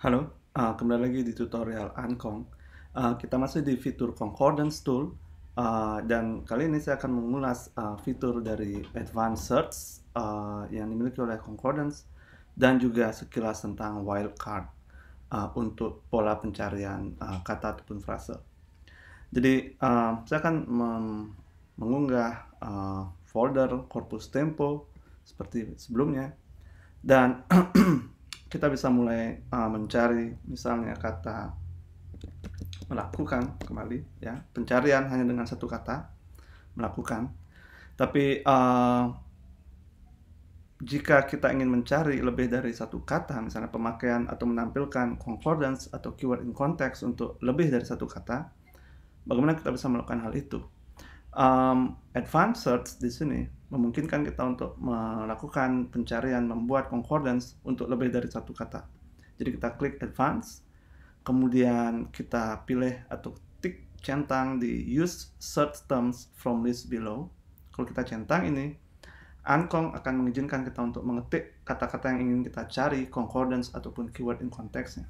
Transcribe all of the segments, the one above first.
Halo, uh, kembali lagi di tutorial Ankong. Uh, kita masih di fitur Concordance Tool uh, dan kali ini saya akan mengulas uh, fitur dari Advanced Search uh, yang dimiliki oleh Concordance dan juga sekilas tentang wildcard uh, untuk pola pencarian uh, kata ataupun frase. Jadi uh, saya akan mengunggah uh, folder corpus tempo seperti sebelumnya dan kita bisa mulai uh, mencari misalnya kata melakukan kembali ya pencarian hanya dengan satu kata melakukan tapi uh, jika kita ingin mencari lebih dari satu kata, misalnya pemakaian atau menampilkan concordance atau keyword in context untuk lebih dari satu kata, bagaimana kita bisa melakukan hal itu? um, advanced search di sini memungkinkan kita untuk melakukan pencarian membuat concordance untuk lebih dari satu kata. Jadi kita klik advanced, kemudian kita pilih atau tik centang di use search terms from list below. Kalau kita centang ini, Ankong akan mengizinkan kita untuk mengetik kata-kata yang ingin kita cari, concordance ataupun keyword in konteksnya.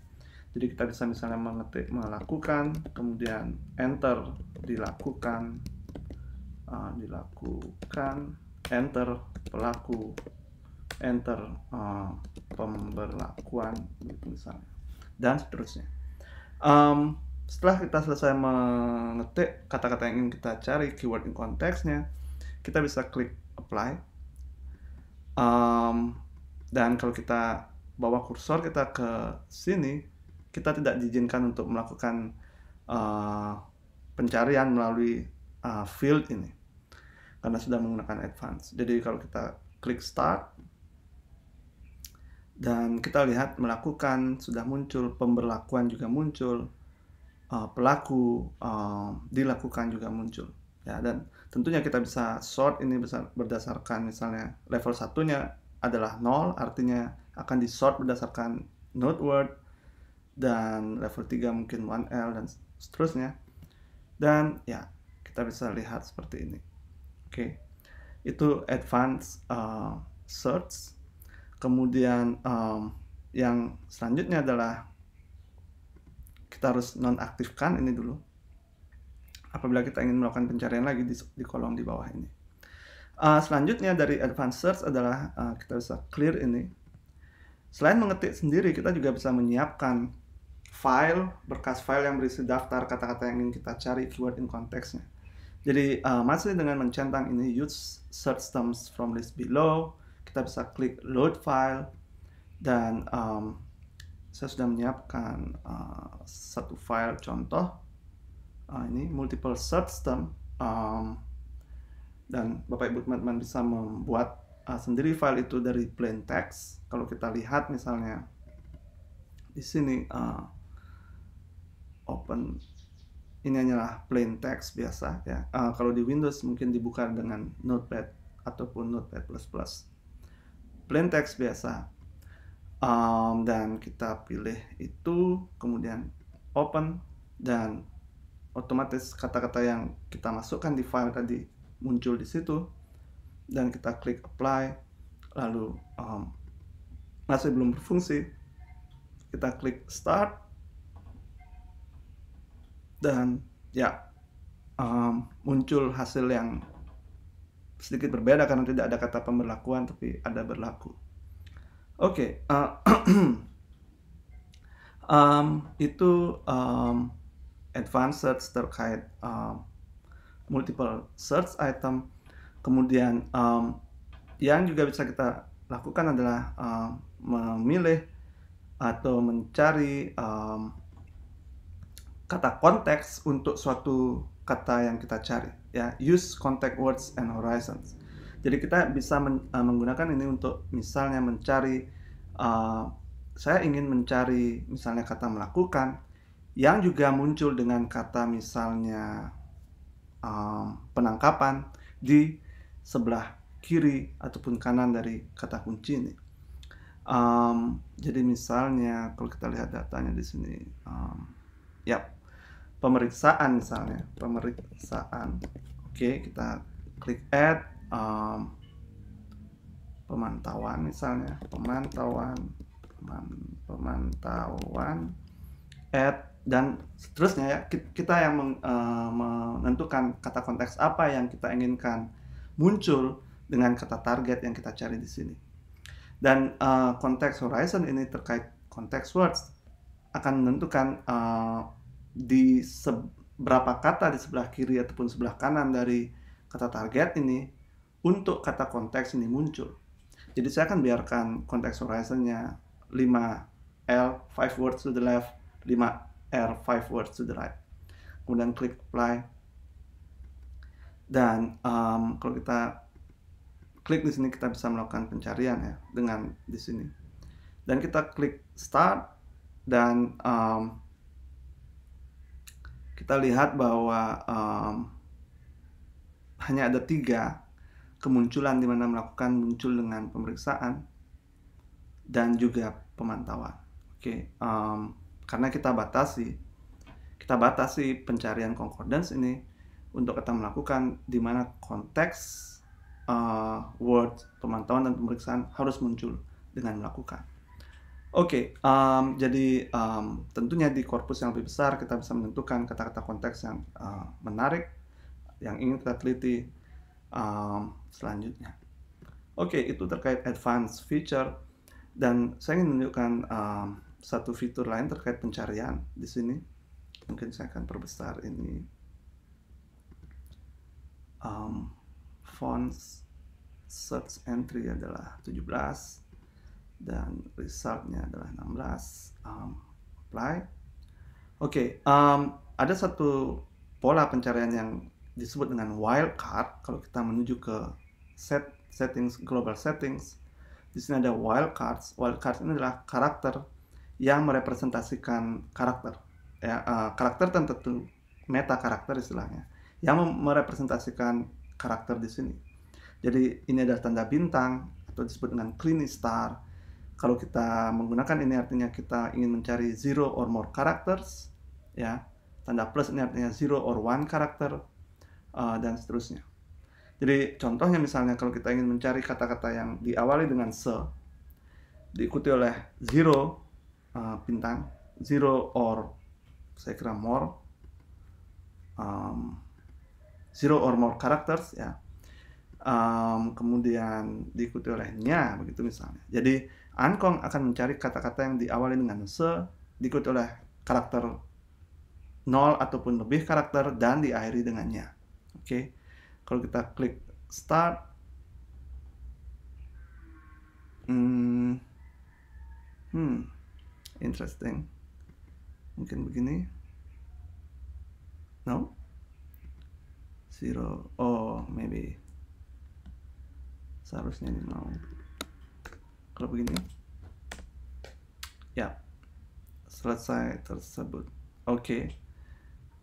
Jadi kita bisa misalnya mengetik melakukan, kemudian enter dilakukan, uh, dilakukan enter pelaku enter uh, pemberlakuan gitu misalnya dan seterusnya um, setelah kita selesai mengetik kata-kata yang ingin kita cari keyword in konteksnya kita bisa klik apply um, dan kalau kita bawa kursor kita ke sini kita tidak diizinkan untuk melakukan uh, pencarian melalui uh, field ini karena sudah menggunakan advance. Jadi kalau kita klik start dan kita lihat melakukan sudah muncul pemberlakuan juga muncul uh, pelaku uh, dilakukan juga muncul ya dan tentunya kita bisa sort ini berdasarkan misalnya level satunya adalah nol artinya akan di sort berdasarkan node word dan level 3 mungkin 1L dan seterusnya dan ya kita bisa lihat seperti ini okay. itu advanced uh, search kemudian um, yang selanjutnya adalah kita harus nonaktifkan ini dulu apabila kita ingin melakukan pencarian lagi di, di kolom di bawah ini uh, selanjutnya dari advanced search adalah uh, kita bisa clear ini selain mengetik sendiri kita juga bisa menyiapkan file berkas file yang berisi daftar kata-kata yang ingin kita cari keyword in konteksnya jadi uh, masih dengan mencentang ini use search terms from list below, kita bisa klik load file dan um, saya sudah menyiapkan uh, satu file contoh uh, ini multiple search term um, dan bapak ibu teman-teman bisa membuat uh, sendiri file itu dari plain text. Kalau kita lihat misalnya di sini uh, open ini hanyalah plain text biasa ya. Uh, kalau di Windows mungkin dibuka dengan Notepad ataupun Notepad++. Plain text biasa. Um, dan kita pilih itu, kemudian open dan otomatis kata-kata yang kita masukkan di file tadi muncul di situ dan kita klik apply lalu um, masih belum berfungsi kita klik start dan ya um, muncul hasil yang sedikit berbeda karena tidak ada kata pemberlakuan tapi ada berlaku. Oke, okay, uh, um, itu um, advanced search terkait um, multiple search item. Kemudian um, yang juga bisa kita lakukan adalah um, memilih atau mencari um, kata konteks untuk suatu kata yang kita cari ya use context words and horizons jadi kita bisa men, uh, menggunakan ini untuk misalnya mencari uh, saya ingin mencari misalnya kata melakukan yang juga muncul dengan kata misalnya um, penangkapan di sebelah kiri ataupun kanan dari kata kunci ini um, jadi misalnya kalau kita lihat datanya di sini um, yep. Ya pemeriksaan misalnya pemeriksaan oke kita klik add um, pemantauan misalnya pemantauan peman, pemantauan add dan seterusnya ya kita yang men, uh, menentukan kata konteks apa yang kita inginkan muncul dengan kata target yang kita cari di sini dan uh, konteks horizon ini terkait konteks words akan menentukan uh, di seberapa kata di sebelah kiri ataupun sebelah kanan dari kata target ini untuk kata konteks ini muncul. Jadi saya akan biarkan konteks horizonnya 5L, 5 words to the left, 5R, 5 words to the right. Kemudian klik apply. Dan um, kalau kita klik di sini kita bisa melakukan pencarian ya dengan di sini. Dan kita klik start dan um, kita lihat bahwa um, hanya ada tiga kemunculan di mana melakukan muncul dengan pemeriksaan dan juga pemantauan. Oke, okay, um, karena kita batasi, kita batasi pencarian concordance ini untuk kita melakukan di mana konteks uh, word pemantauan dan pemeriksaan harus muncul dengan melakukan. Oke, okay, um, jadi um, tentunya di korpus yang lebih besar kita bisa menentukan kata-kata konteks yang uh, menarik, yang ingin kita teliti um, selanjutnya. Oke, okay, itu terkait advanced feature dan saya ingin menunjukkan um, satu fitur lain terkait pencarian di sini. Mungkin saya akan perbesar ini um, fonts search entry adalah 17 dan resultnya adalah 16 um, apply oke okay, um, ada satu pola pencarian yang disebut dengan wildcard kalau kita menuju ke set settings global settings di sini ada wildcards wildcards ini adalah karakter yang merepresentasikan karakter ya uh, karakter tentu meta karakter istilahnya yang merepresentasikan karakter di sini jadi ini adalah tanda bintang atau disebut dengan clean star kalau kita menggunakan ini artinya kita ingin mencari zero or more characters, ya. Tanda plus ini artinya zero or one character uh, eh, dan seterusnya. Jadi contohnya misalnya kalau kita ingin mencari kata-kata yang diawali dengan se, diikuti oleh zero uh, bintang, zero or saya kira more, um, zero or more characters ya um, kemudian diikuti olehnya begitu misalnya jadi Ankong akan mencari kata-kata yang diawali dengan se, diikuti oleh karakter nol ataupun lebih karakter dan diakhiri dengannya. Oke. Okay. Kalau kita klik start hmm, hmm interesting. Mungkin begini. No. Zero. Oh, maybe. Seharusnya ini mau kalau begini ya selesai tersebut oke okay.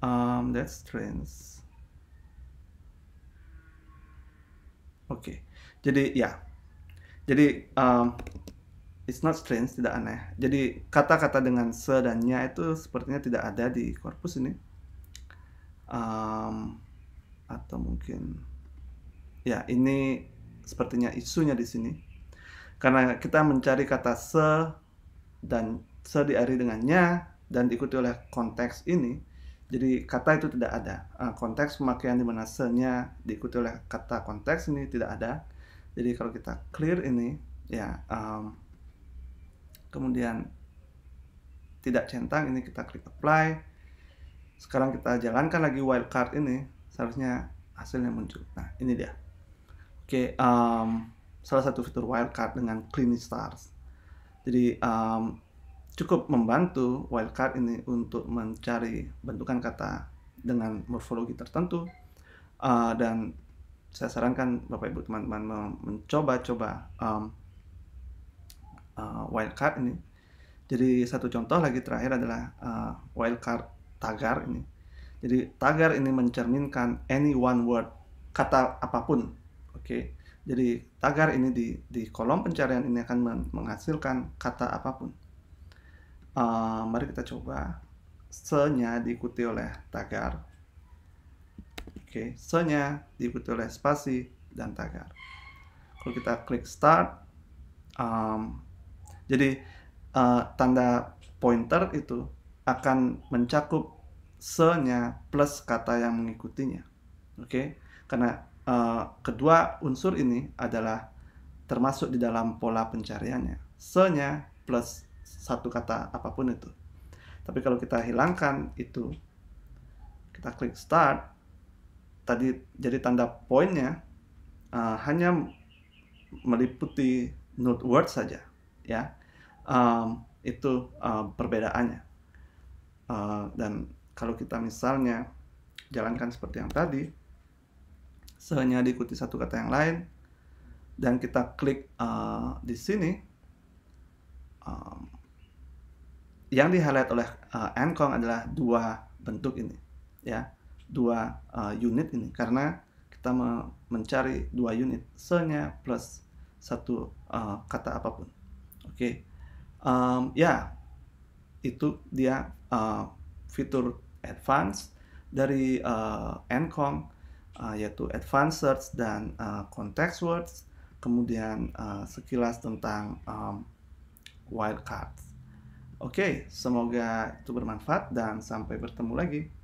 um, that's strange oke okay. jadi ya jadi um, it's not strange tidak aneh jadi kata-kata dengan se dan nya itu sepertinya tidak ada di korpus ini um, atau mungkin ya ini sepertinya isunya di sini karena kita mencari kata se dan se diari dengannya dan diikuti oleh konteks ini, jadi kata itu tidak ada. Ah, konteks pemakaian di mana se-nya diikuti oleh kata konteks ini tidak ada. Jadi kalau kita clear ini, ya um, kemudian tidak centang ini kita klik apply. Sekarang kita jalankan lagi wildcard ini, seharusnya hasilnya muncul. Nah ini dia. Oke, okay, um, salah satu fitur wildcard dengan Clean Stars. Jadi um, cukup membantu wildcard ini untuk mencari bentukan kata dengan morfologi tertentu uh, dan saya sarankan bapak ibu teman-teman mencoba-coba um, uh, wildcard ini. Jadi satu contoh lagi terakhir adalah uh, wildcard tagar ini. Jadi tagar ini mencerminkan any one word kata apapun, oke. Okay? Jadi tagar ini di, di kolom pencarian ini akan menghasilkan kata apapun. Uh, mari kita coba senya diikuti oleh tagar. Oke, okay, senya diikuti oleh spasi dan tagar. Kalau kita klik start, um, jadi uh, tanda pointer itu akan mencakup senya plus kata yang mengikutinya. Oke, okay? karena Eh, kedua unsur ini adalah termasuk di dalam pola pencariannya. Se-nya plus satu kata apapun itu. Tapi kalau kita hilangkan itu, kita klik start, tadi jadi tanda poinnya uh, hanya meliputi note word saja, ya. Um, itu uh, perbedaannya. Uh, dan kalau kita misalnya jalankan seperti yang tadi, sehanya diikuti satu kata yang lain dan kita klik uh, di sini um, yang di highlight oleh uh, Ancon adalah dua bentuk ini ya dua uh, unit ini karena kita mencari dua unit senya plus satu uh, kata apapun oke okay. um, ya itu dia uh, fitur advance dari uh, Ancon uh, yaitu advanced search dan uh, context words, kemudian uh, sekilas tentang um, wildcards. Oke, okay, semoga itu bermanfaat dan sampai bertemu lagi.